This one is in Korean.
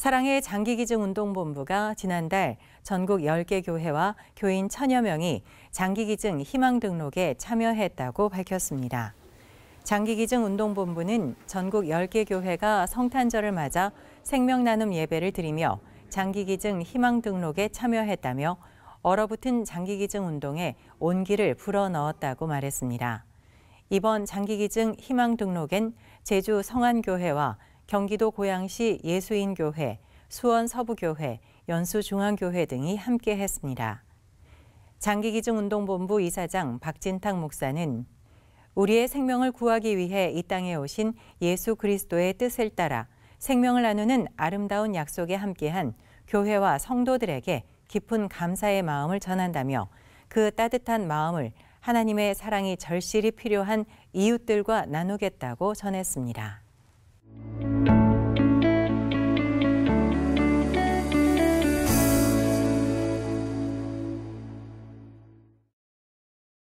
사랑의 장기기증 운동본부가 지난달 전국 10개 교회와 교인 천여 명이 장기기증 희망 등록에 참여했다고 밝혔습니다. 장기기증 운동본부는 전국 10개 교회가 성탄절을 맞아 생명 나눔 예배를 드리며 장기기증 희망 등록에 참여했다며 얼어붙은 장기기증 운동에 온기를 불어넣었다고 말했습니다. 이번 장기기증 희망 등록엔 제주 성안교회와 경기도 고양시 예수인교회, 수원서부교회, 연수중앙교회 등이 함께했습니다. 장기기중운동본부 이사장 박진탁 목사는 우리의 생명을 구하기 위해 이 땅에 오신 예수 그리스도의 뜻을 따라 생명을 나누는 아름다운 약속에 함께한 교회와 성도들에게 깊은 감사의 마음을 전한다며 그 따뜻한 마음을 하나님의 사랑이 절실히 필요한 이웃들과 나누겠다고 전했습니다.